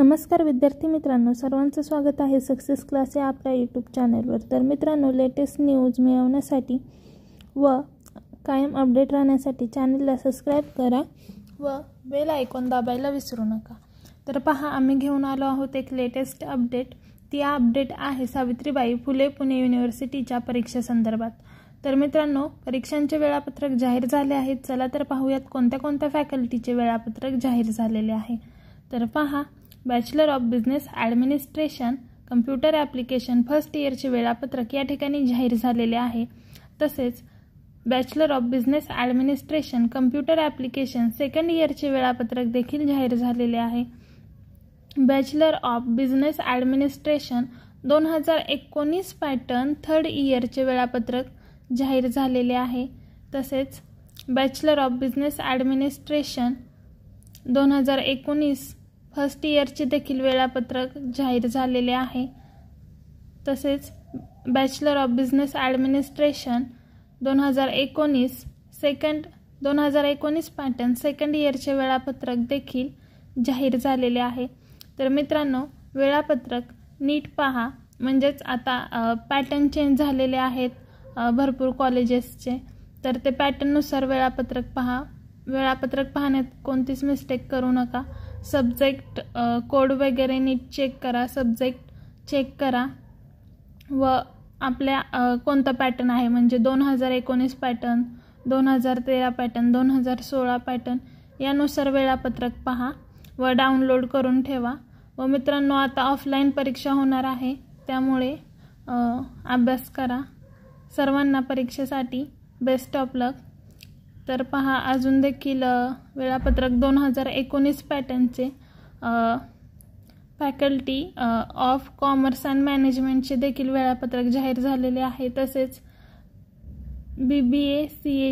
नमस्कार विद्यार्थी मित्रांनो सर्वांचं स्वागत आहे सक्सेस क्लास या आपल्या यूट्यूब चॅनलवर तर मित्रांनो लेटेस्ट न्यूज मिळवण्यासाठी व कायम अपडेट राहण्यासाठी चॅनलला सबस्क्राईब करा व बेल आयकॉन दाबायला विसरू नका तर पहा आम्ही घेऊन आलो आहोत एक लेटेस्ट अपडेट ती अपडेट आहे सावित्रीबाई फुले पुणे युनिव्हर्सिटीच्या परीक्षेसंदर्भात तर मित्रांनो परीक्षांचे वेळापत्रक जाहीर झाले आहेत चला तर पाहूयात कोणत्या कोणत्या फॅकल्टीचे वेळापत्रक जाहीर झालेले आहे तर पहा bachelor of business administration computer application first इयरचे वेळापत्रक या ठिकाणी जाहीर झालेले आहे तसेच bachelor of business administration computer application second इयरचे वेळापत्रक देखील जाहीर झालेले आहे बॅचलर ऑफ बिझनेस ॲडमिनिस्ट्रेशन दोन हजार एकोणीस पॅटर्न थर्ड इयरचे वेळापत्रक जाहीर झालेले आहे तसेच बॅचलर ऑफ बिझनेस ॲडमिनिस्ट्रेशन दोन हजार एकोणीस फर्स्ट इयरचे देखील वेळापत्रक जाहीर झालेले आहे तसेच बॅचलर ऑफ बिझनेस ॲडमिनिस्ट्रेशन दोन हजार एकोणीस सेकंड दोन हजार एकोणीस पॅटर्न सेकंड इयरचे वेळापत्रक देखील जाहीर झालेले आहे तर मित्रांनो वेळापत्रक नीट पहा म्हणजेच आता पॅटर्न चेंज झालेले आहेत भरपूर कॉलेजेसचे तर ते पॅटर्ननुसार वेळापत्रक पहा वेळापत्रक पाहण्यात कोणतीच मिस्टेक करू नका सब्जेक्ट कोड वगैरे नीट चेक करा सब्जेक्ट चेक करा व आपल्या कोणता पॅटर्न आहे म्हणजे दोन हजार एकोणीस पॅटर्न दोन हजार तेरा पॅटर्न दोन हजार सोळा पॅटर्न यानुसार वेळापत्रक पहा व डाउनलोड करून ठेवा व मित्रांनो आता ऑफलाईन परीक्षा होणार आहे त्यामुळे अभ्यास करा सर्वांना परीक्षेसाठी बेस्ट ऑफ लक तर पहा अजून देखील वेळापत्रक दोन हजार एकोणीस पॅटर्नचे फॅकल्टी ऑफ कॉमर्स अँड मॅनेजमेंटचे देखील वेळापत्रक जाहीर झालेले आहे तसेच बी बी ए सी ए